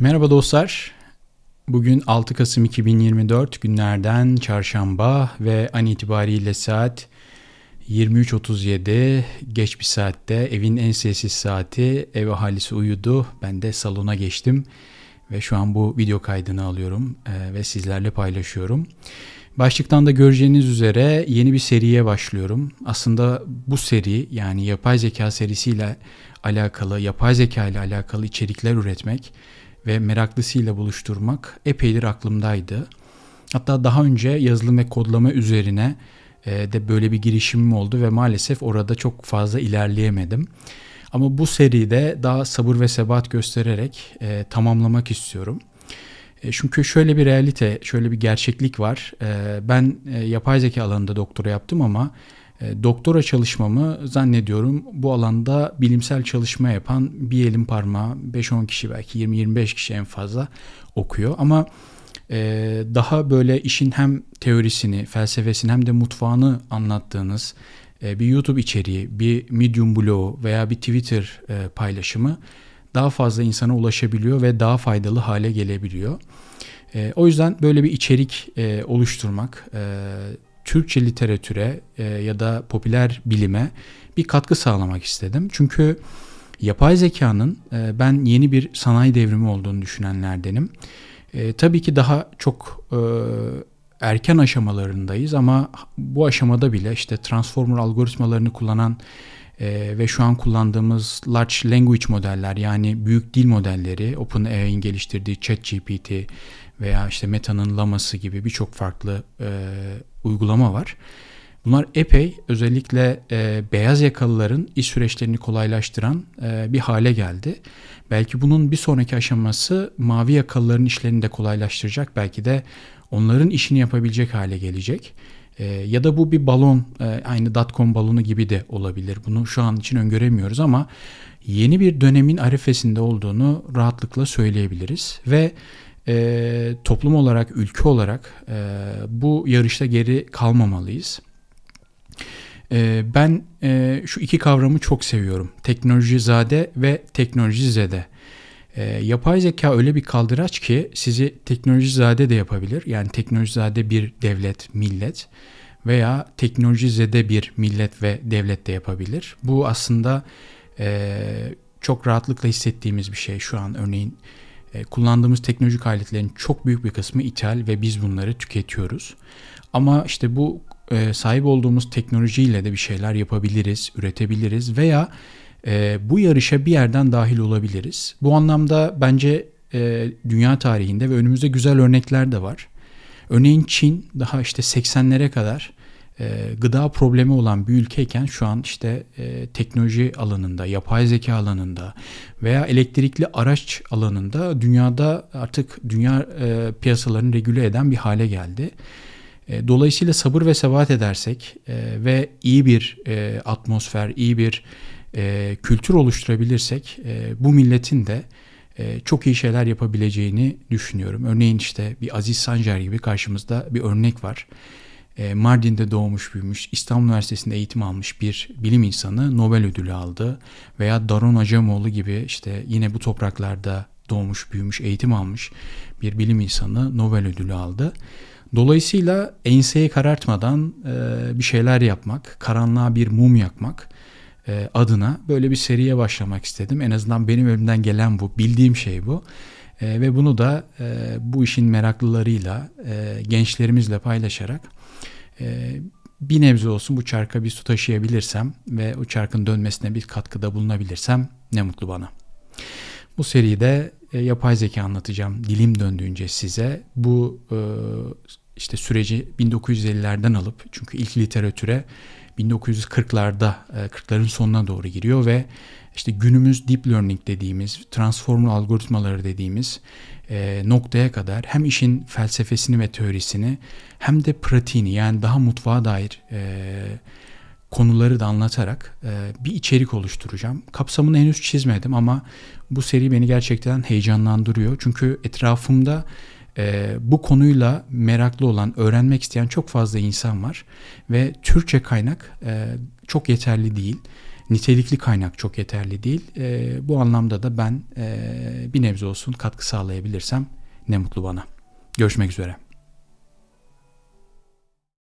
Merhaba dostlar. Bugün 6 Kasım 2024 günlerden çarşamba ve an itibariyle saat 23.37 geç bir saatte evin en sessiz saati ev ahalisi uyudu. Ben de salona geçtim ve şu an bu video kaydını alıyorum e, ve sizlerle paylaşıyorum. Başlıktan da göreceğiniz üzere yeni bir seriye başlıyorum. Aslında bu seri yani yapay zeka serisiyle alakalı, yapay zeka ile alakalı içerikler üretmek ve meraklısıyla buluşturmak epeydir aklımdaydı. Hatta daha önce yazılım ve kodlama üzerine e, de böyle bir girişimim oldu ve maalesef orada çok fazla ilerleyemedim. Ama bu seride daha sabır ve sebat göstererek e, tamamlamak istiyorum. E, çünkü şöyle bir realite, şöyle bir gerçeklik var. E, ben e, yapay zeka alanında doktora yaptım ama e, doktora çalışmamı zannediyorum bu alanda bilimsel çalışma yapan bir elin parmağı 5-10 kişi belki 20-25 kişi en fazla okuyor ama e, daha böyle işin hem teorisini, felsefesini hem de mutfağını anlattığınız e, bir YouTube içeriği, bir Medium blogu veya bir Twitter paylaşımı daha fazla insana ulaşabiliyor ve daha faydalı hale gelebiliyor. O yüzden böyle bir içerik oluşturmak, Türkçe literatüre e, ya da popüler bilime bir katkı sağlamak istedim. Çünkü yapay zekanın e, ben yeni bir sanayi devrimi olduğunu düşünenlerdenim. E, tabii ki daha çok erken aşamalarındayız ama bu aşamada bile işte transformer algoritmalarını kullanan e, ve şu an kullandığımız large language modeller yani büyük dil modelleri OpenAI'nin geliştirdiği ChatGPT veya işte Meta'nın Laması gibi birçok farklı e, uygulama var. Bunlar epey özellikle e, beyaz yakalıların iş süreçlerini kolaylaştıran e, bir hale geldi. Belki bunun bir sonraki aşaması mavi yakalıların işlerini de kolaylaştıracak. Belki de onların işini yapabilecek hale gelecek. Ee, ya da bu bir balon e, aynı dotcom balonu gibi de olabilir. Bunu şu an için öngöremiyoruz ama yeni bir dönemin arifesinde olduğunu rahatlıkla söyleyebiliriz ve e, toplum olarak, ülke olarak e, bu yarışta geri kalmamalıyız. E, ben e, şu iki kavramı çok seviyorum. Teknolojizade ve teknolojizede. zede. E, yapay zeka öyle bir kaldıraç ki sizi teknoloji zade de yapabilir. Yani teknoloji zade bir devlet, millet veya teknoloji teknolojizede bir millet ve devlet de yapabilir. Bu aslında e, çok rahatlıkla hissettiğimiz bir şey şu an örneğin e, kullandığımız teknolojik aletlerin çok büyük bir kısmı ithal ve biz bunları tüketiyoruz. Ama işte bu e, sahip olduğumuz teknolojiyle de bir şeyler yapabiliriz, üretebiliriz veya e, bu yarışa bir yerden dahil olabiliriz. Bu anlamda bence e, dünya tarihinde ve önümüzde güzel örnekler de var. Örneğin Çin daha işte 80'lere kadar e, gıda problemi olan bir ülkeyken şu an işte e, teknoloji alanında, yapay zeka alanında veya elektrikli araç alanında dünyada artık dünya e, piyasalarını regüle eden bir hale geldi. E, dolayısıyla sabır ve sebat edersek e, ve iyi bir e, atmosfer, iyi bir e, kültür oluşturabilirsek e, bu milletin de e, çok iyi şeyler yapabileceğini düşünüyorum. Örneğin işte bir Aziz Sancar gibi karşımızda bir örnek var. E, Mardin'de doğmuş büyümüş, İstanbul Üniversitesi'nde eğitim almış bir bilim insanı Nobel ödülü aldı. Veya Daron Acemoğlu gibi işte yine bu topraklarda doğmuş, büyümüş, eğitim almış bir bilim insanı Nobel ödülü aldı. Dolayısıyla enseyi karartmadan e, bir şeyler yapmak, karanlığa bir mum yakmak e, adına böyle bir seriye başlamak istedim. En azından benim elimden gelen bu, bildiğim şey bu. E, ve bunu da e, bu işin meraklılarıyla, e, gençlerimizle paylaşarak e, bir nebze olsun bu çarka bir su taşıyabilirsem ve o çarkın dönmesine bir katkıda bulunabilirsem ne mutlu bana. Bu seride e, yapay zeka anlatacağım dilim döndüğünce size. Bu e, işte süreci 1950'lerden alıp çünkü ilk literatüre 1940'larda, 40'ların e, sonuna doğru giriyor ve işte günümüz deep learning dediğimiz, transformer algoritmaları dediğimiz e, noktaya kadar hem işin felsefesini ve teorisini hem de pratiğini yani daha mutfağa dair e, konuları da anlatarak e, bir içerik oluşturacağım. Kapsamını henüz çizmedim ama bu seri beni gerçekten heyecanlandırıyor. Çünkü etrafımda ee, bu konuyla meraklı olan, öğrenmek isteyen çok fazla insan var ve Türkçe kaynak e, çok yeterli değil. Nitelikli kaynak çok yeterli değil. E, bu anlamda da ben e, bir nebze olsun katkı sağlayabilirsem ne mutlu bana. Görüşmek üzere.